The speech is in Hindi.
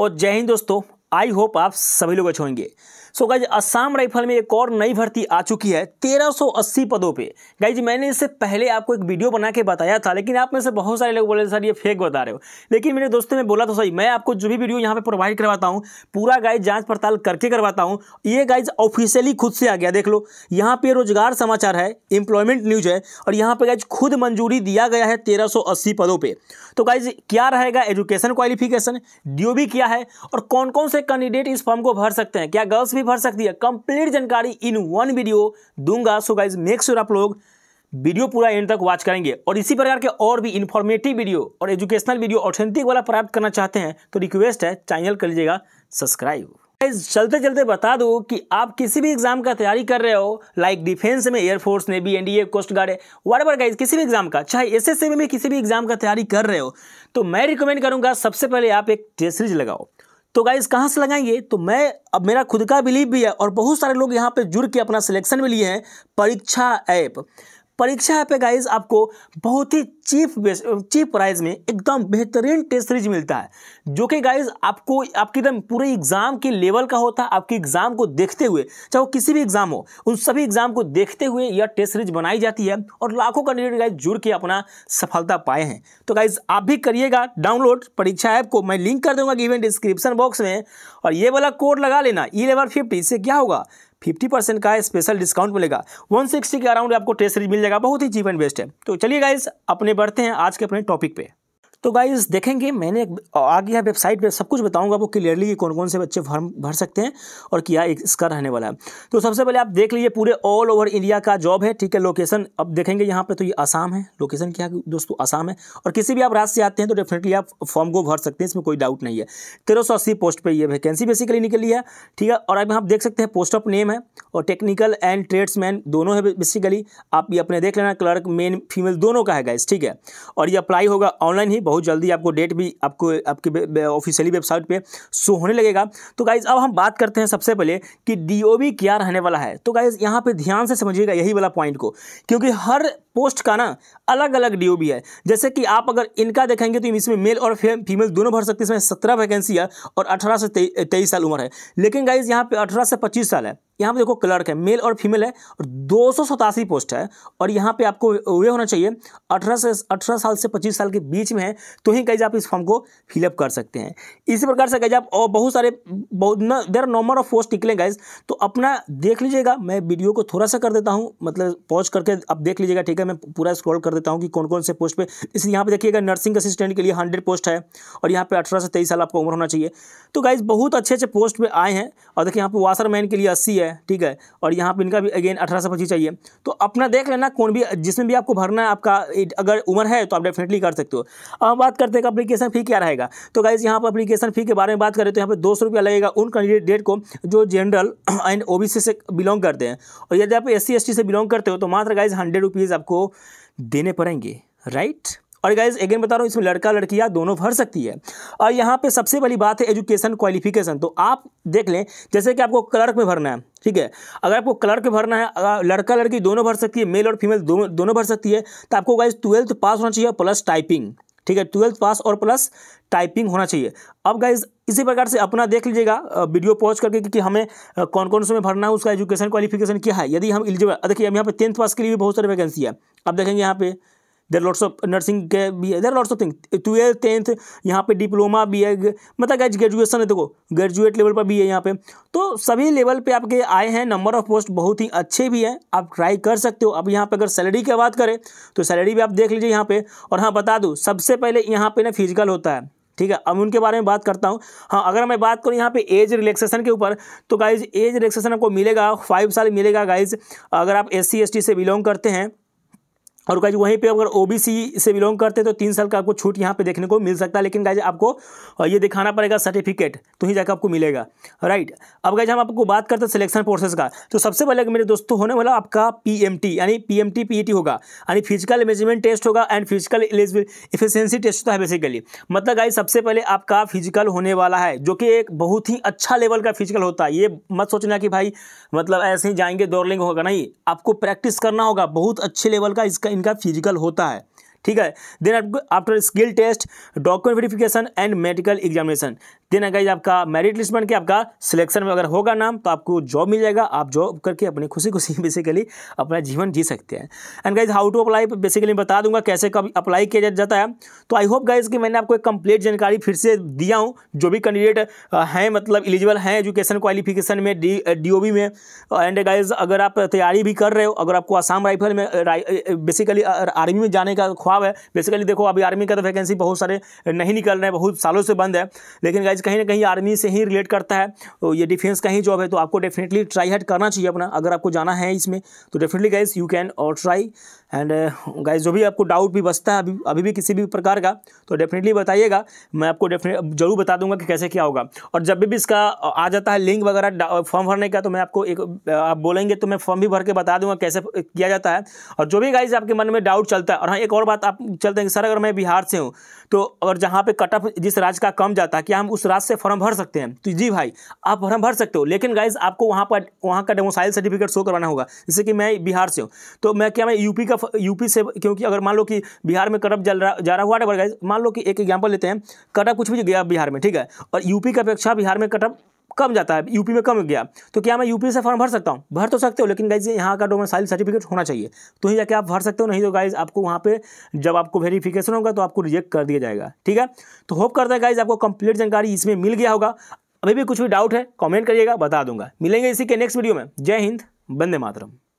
और जय हिंद दोस्तों आई होप आप सभी लोग अच्छे होंगे सो गाइज असम राइफल में एक और नई भर्ती आ चुकी है 1380 पदों पे गाइज मैंने इससे पहले आपको एक वीडियो बना के बताया था लेकिन आप में से बहुत सारे लोग बोले सर ये फेक बता रहे हो लेकिन मेरे दोस्तों ने बोला तो सही मैं आपको जो भी वीडियो यहाँ पे प्रोवाइड करवाता हूँ पूरा गाइज जाँच पड़ताल करके करवाता हूँ ये गाइज ऑफिशियली खुद से आ गया देख लो यहाँ पे रोजगार समाचार है एम्प्लॉयमेंट न्यूज है और यहाँ पे गाइज खुद मंजूरी दिया गया है तेरह पदों पे तो गाइज क्या रहेगा एजुकेशन क्वालिफिकेशन डीओबी क्या है और कौन कौन से कैंडिडेट इस फॉर्म को भर सकते हैं क्या गर्ल्स भी भी भर सकती है कंप्लीट जानकारी इन वन वीडियो दूंगा सो गाइज मेक श्योर आप लोग वीडियो पूरा एंड तक वॉच करेंगे और इसी प्रकार के और भी इन्फॉर्मेटिव वीडियो और एजुकेशनल वीडियो ऑथेंटिक वाला प्राप्त करना चाहते हैं तो रिक्वेस्ट है चैनल कर लीजिएगा सब्सक्राइब चलते चलते बता दो कि आप किसी भी एग्जाम का तैयारी कर रहे हो लाइक डिफेंस में एयरफोर्स ने भी एनडीए कोस्ट गार्ड है वाट एवर गाइज किसी भी एग्जाम का चाहे एसएससी में भी किसी भी एग्जाम का तैयारी कर रहे हो तो मैं रिकमेंड करूंगा सबसे पहले आप एक टेस्ट सीरीज लगाओ तो गाइज कहाँ से लगाएंगे तो मैं अब मेरा खुद का बिलीव भी है और बहुत सारे लोग यहाँ पे जुड़ के अपना सिलेक्शन भी लिए हैं परीक्षा ऐप परीक्षा पे गाइज आपको बहुत ही चीप चीप प्राइस में एकदम बेहतरीन टेस्ट सीरीज मिलता है जो कि गाइज आपको आपकी एकदम पूरे एग्जाम के लेवल का होता है आपके एग्जाम को देखते हुए चाहे वो किसी भी एग्जाम हो उन सभी एग्जाम को देखते हुए यह टेस्ट सीरीज बनाई जाती है और लाखों कैंडिडेट गाइज जुड़ के अपना सफलता पाए हैं तो गाइज आप भी करिएगा डाउनलोड परीक्षा ऐप को मैं लिंक कर दूंगा इवेंट डिस्क्रिप्शन बॉक्स में और ये वाला कोड लगा लेना ई लेवल फिफ्टी इससे क्या होगा फिफ्टी परसेंट का स्पेशल डिस्काउंट मिलेगा वन सिक्सटी के अराउंड आपको टेस्ट सीरीज मिल जाएगा बहुत ही चीप एंड बेस्ट है तो चलिए गाइज अपने बढ़ते हैं आज के अपने टॉपिक पे तो गाइज देखेंगे मैंने आगे यहाँ वेबसाइट पे सब कुछ बताऊँगा आपको क्लियरली कि कौन कौन से बच्चे फॉर्म भर सकते हैं और क्या इसका रहने वाला है तो सबसे पहले आप देख लीजिए पूरे ऑल ओवर इंडिया का जॉब है ठीक है लोकेशन अब देखेंगे यहाँ पर तो ये आसाम है लोकेशन क्या दोस्तों आसाम है और किसी भी आप राज्य से आते हैं तो डेफिनेटली आप फॉर्म को भर सकते हैं इसमें कोई डाउट नहीं है तेरह पोस्ट पर यह वैकेंसी बेसिकली निकली है ठीक है और अब आप देख सकते हैं पोस्ट ऑफ नेम है और टेक्निकल एंड ट्रेड्समैन दोनों है बेसिकली आप ये अपने देख लेना क्लर्क मेन फीमेल दोनों का है गाइस ठीक है और ये अप्लाई होगा ऑनलाइन ही बहुत जल्दी आपको डेट भी आपको आपकी ऑफिशियली वेबसाइट पे शो होने लगेगा तो गाइज़ अब हम बात करते हैं सबसे पहले कि डी क्या रहने वाला है तो गाइज़ यहाँ पर ध्यान से समझिएगा यही वाला पॉइंट को क्योंकि हर पोस्ट का ना अलग अलग डी है जैसे कि आप अगर इनका देखेंगे तो इसमें मेल और फीमेल दोनों भर सकते हैं इसमें सत्रह वैकेंसी है और अठारह से तेईस साल उम्र है लेकिन गाइज़ यहाँ पर अठारह से पच्चीस साल है यहाँ पे देखो क्लर्क है मेल और फीमेल है और दो पोस्ट है और यहाँ पे आपको वे होना चाहिए अठारह से अठारह साल से पच्चीस साल के बीच में है तो ही गाइज आप इस फॉर्म को फिलअप कर सकते हैं इसी प्रकार से गाइज आप और बहुत सारे बहुत देर नंबर ऑफ पोस्ट निकले गाइज तो अपना देख लीजिएगा मैं वीडियो को थोड़ा सा कर देता हूँ मतलब पॉज करके आप देख लीजिएगा ठीक है मैं पूरा स्क्रॉल कर देता हूँ कि कौन कौन से पोस्ट पर इसलिए यहाँ पर देखिएगा नर्सिंग असिस्टेंट के लिए हंड्रेड पोस्ट है और यहाँ पर अठारह से तेईस साल आपको उम्र होना चाहिए तो गाइज बहुत अच्छे अच्छे पोस्ट पर आए हैं और देखिए यहाँ पर वाशरमैन के लिए अस्सी है है ठीक है और यहाँ पर इनका भी अगेन अठारह सौ पच्चीस चाहिए तो अपना देख लेना कौन भी जिसमें भी आपको भरना है आपका अगर उम्र है तो आप डेफिनेटली कर सकते हो अब हम बात करते हैं कि अपलीकेशन फ़ी क्या रहेगा तो गाइज़ यहाँ पर अपलीकेशन फ़ी के बारे में बात करें तो यहाँ पर दो सौ रुपया लगेगा उन कैंडिडेट को जो जनरल एंड ओ से बिलोंग करते हैं और यदि आप एस सी से बिलोंग करते हो तो मात्र गाइज हंड्रेड रुपीज़ आपको देने पड़ेंगे राइट और गाइज अगेन बता रहा हूँ इसमें लड़का लड़कियाँ दोनों भर सकती है और यहाँ पे सबसे बड़ी बात है एजुकेशन क्वालिफिकेशन तो आप देख लें जैसे कि आपको क्लर्क में भरना है ठीक है अगर आपको क्लर्क भरना है लड़का लड़की दोनों भर सकती है मेल और फीमेल दो, दोनों भर सकती है तो आपको गाइज ट्वेल्थ पास होना चाहिए प्लस टाइपिंग ठीक है ट्वेल्थ पास और प्लस टाइपिंग होना चाहिए अब गाइज इसी प्रकार से अपना देख लीजिएगा वीडियो पॉज करके कि हमें कौन कौन से में भरना है उसका एजुकेशन क्वालिफिकेशन क्या है यदि हम एलिजिबल देखिए हम यहाँ पे टेंथ पास के लिए भी बहुत सारी वैकेंसी है अब देखेंगे यहाँ पर देर लॉट्स ऑफ नर्सिंग के भी है there lots of thing twelfth tenth यहाँ पे डिप्लोमा भी है मतलब गैज ग्रेजुएसन है देखो ग्रेजुएट लेवल पर भी है यहाँ पे तो सभी लेवल पे आपके आए हैं नंबर ऑफ पोस्ट बहुत ही अच्छे भी हैं आप ट्राई कर सकते हो अब यहाँ पे अगर सैलरी की बात करें तो सैलरी भी आप देख लीजिए यहाँ पे और हाँ बता दूँ सबसे पहले यहाँ पे ना फिजिकल होता है ठीक है अब उनके बारे में बात करता हूँ हाँ अगर मैं बात करूँ यहाँ पे एज रिलैक्सेशन के ऊपर तो गाइज एज रिलैक्सेशन आपको मिलेगा फाइव साल मिलेगा गाइज अगर आप एस सी से बिलोंग करते हैं और गाइज वहीं पे अगर ओबीसी से बिलोंग करते हैं तो तीन साल का आपको छूट यहाँ पे देखने को मिल सकता है लेकिन गाइज आपको ये दिखाना पड़ेगा सर्टिफिकेट तो ही जाकर आपको मिलेगा राइट अब गाइज हम आपको बात करते हैं सिलेक्शन प्रोसेस का तो सबसे पहले मेरे दोस्तों होने वाला आपका पी यानी पी एम e होगा यानी फिजिकल मेजरमेंट टेस्ट होगा एंड फिजिकल इफिशियंसी टेस्ट होता है बेसिकली मतलब गाइज सबसे पहले आपका फिजिकल होने वाला है जो कि एक बहुत ही अच्छा लेवल का फिजिकल होता है ये मत सोचना कि भाई मतलब ऐसे ही जाएंगे दौड़ लेंगे होगा नहीं आपको प्रैक्टिस करना होगा बहुत अच्छे लेवल का इसका इनका फिजिकल होता है ठीक है then after skill test document verification and medical examination then अगर आपका मेरिट लिस्ट बन के आपका सिलेक्शन में अगर होगा नाम तो आपको जॉब मिल जाएगा आप जॉब करके अपनी खुशी खुशी बेसिकली अपना जीवन जी सकते हैं and guys how to apply basically बता दूंगा कैसे कब अप्लाई किया जाता है तो आई होप गाइज कि मैंने आपको एक कंप्लीट जानकारी फिर से दिया हूँ जो भी कैंडिडेट हैं मतलब एलिजिबल हैं एजुकेशन क्वालिफिकेशन में डी डी में एंड गाइज अगर आप तैयारी भी कर रहे हो अगर आपको आसाम राइफल में बेसिकली आर्मी में जाने का ख्वाब है बेसिकली देखो अभी आर्मी का तो वैकेंसी बहुत सारे नहीं निकल रहे हैं बहुत सालों से बंद है लेकिन गाइज कहीं ना कहीं आर्मी से ही रिलेट करता है तो ये डिफेंस का ही जॉब है तो आपको डेफिनेटली ट्राई हट करना चाहिए अपना अगर आपको जाना है इसमें तो डेफिनेटली गाइज यू कैन और ट्राई एंड गाइज जो भी आपको डाउट भी बचता है अभी अभी भी किसी भी प्रकार का तो डेफिनेटली बताइएगा मैं आपको जरूर बता दूंगा कि कैसे क्या होगा और जब भी, भी इसका आ जाता है लिंक वगैरह फॉर्म भरने का तो मैं आपको एक आप बोलेंगे तो मैं फॉर्म भी भर के बता दूंगा कैसे किया जाता है और जो भी गाइज आपके मन में डाउट चलता है और हाँ एक और बात बात आप चल देंगे सर अगर मैं बिहार से हूँ तो अगर जहाँ पे कट ऑफ जिस राज्य का कम जाता है कि हम उस राज्य से फॉर्म भर सकते हैं तो जी भाई आप फॉर्म भर सकते हो लेकिन गाइज आपको वहाँ पर वहाँ का डेमोसाइल सर्टिफिकेट शो करवाना होगा जैसे कि मैं बिहार से हूँ तो मैं क्या मैं यूपी का यूपी से क्योंकि अगर मान लो कि बिहार में कट ऑफ जल रहा जा रहा हुआ गाइज मान लो कि एक एग्जाम्पल लेते हैं कट ऑफ कुछ भी गया बिहार में ठीक है और यूपी का अपेक्षा बिहार में कट ऑफ कम जाता है यूपी में कम गया तो क्या मैं यूपी से फॉर्म भर सकता हूँ भर तो सकते हो लेकिन गाइज यहाँ का डोमेसाइल सर्टिफिकेट होना चाहिए तो ही जाके आप भर सकते हो नहीं तो गाइज आपको वहाँ पे जब आपको वेरीफिकेशन होगा तो आपको रिजेक्ट कर दिया जाएगा ठीक है तो होप करता है गाइज आपको कंप्लीट जानकारी इसमें मिल गया होगा अभी भी कुछ भी डाउट है कॉमेंट करिएगा बता दूंगा मिलेंगे इसी के नेक्स्ट वीडियो में जय हिंद बंदे मातरम